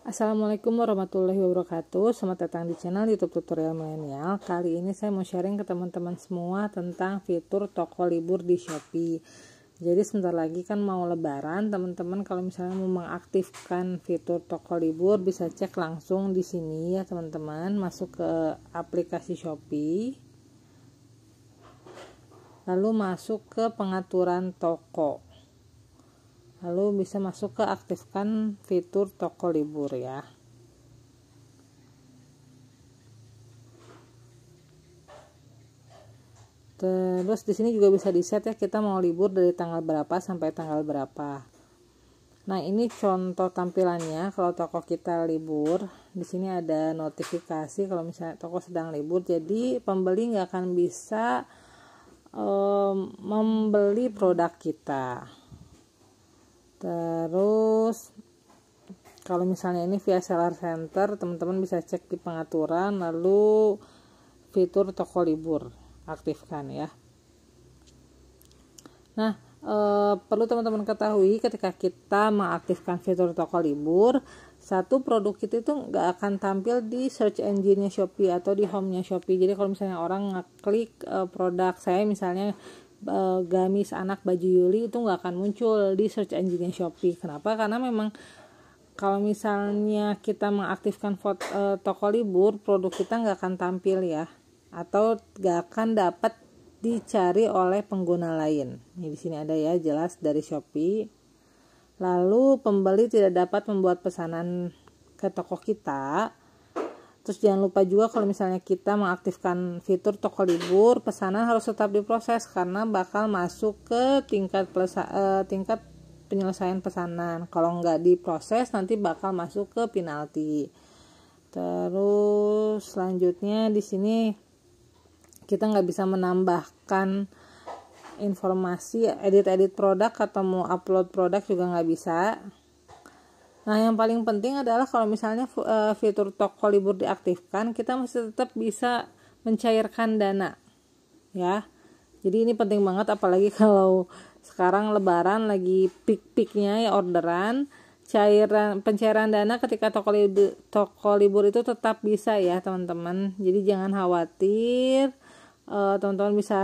Assalamualaikum warahmatullahi wabarakatuh Selamat datang di channel youtube tutorial milenial Kali ini saya mau sharing ke teman-teman semua Tentang fitur toko libur di Shopee Jadi sebentar lagi kan mau lebaran Teman-teman kalau misalnya mau mengaktifkan fitur toko libur Bisa cek langsung di sini ya teman-teman Masuk ke aplikasi Shopee Lalu masuk ke pengaturan toko lalu bisa masuk ke aktifkan fitur toko libur ya terus di sini juga bisa di set ya kita mau libur dari tanggal berapa sampai tanggal berapa nah ini contoh tampilannya kalau toko kita libur di sini ada notifikasi kalau misalnya toko sedang libur jadi pembeli nggak akan bisa um, membeli produk kita terus kalau misalnya ini via seller center teman-teman bisa cek di pengaturan lalu fitur toko libur aktifkan ya nah e, perlu teman-teman ketahui ketika kita mengaktifkan fitur toko libur satu produk kita itu nggak akan tampil di search engine-nya Shopee atau di home-nya Shopee jadi kalau misalnya orang ngeklik e, produk saya misalnya Eh, gamis anak baju Yuli itu nggak akan muncul di search engine Shopee. Kenapa? Karena memang kalau misalnya kita mengaktifkan foto, uh, eh, toko libur, produk kita nggak akan tampil ya, atau nggak akan dapat dicari oleh pengguna lain. Ini di sini ada ya jelas dari Shopee. Lalu pembeli tidak dapat membuat pesanan ke toko kita Terus jangan lupa juga kalau misalnya kita mengaktifkan fitur toko libur, pesanan harus tetap diproses karena bakal masuk ke tingkat pelesa, eh, tingkat penyelesaian pesanan. Kalau nggak diproses nanti bakal masuk ke penalti. Terus selanjutnya di sini kita nggak bisa menambahkan informasi edit-edit produk atau mau upload produk juga nggak bisa Nah, yang paling penting adalah kalau misalnya eh, fitur toko libur diaktifkan, kita masih tetap bisa mencairkan dana. Ya. Jadi ini penting banget apalagi kalau sekarang lebaran lagi pik-piknya ya orderan, cairan pencairan dana ketika toko libur, toko libur itu tetap bisa ya, teman-teman. Jadi jangan khawatir eh, teman-teman bisa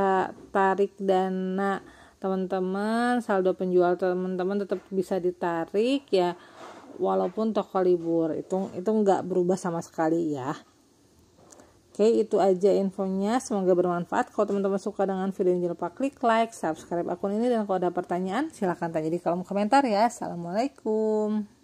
tarik dana teman-teman, saldo penjual teman-teman tetap bisa ditarik ya walaupun toko libur itu itu nggak berubah sama sekali ya Oke itu aja infonya semoga bermanfaat kalau teman-teman suka dengan video ini jangan lupa klik like subscribe akun ini dan kalau ada pertanyaan silahkan tanya di kolom komentar ya Assalamualaikum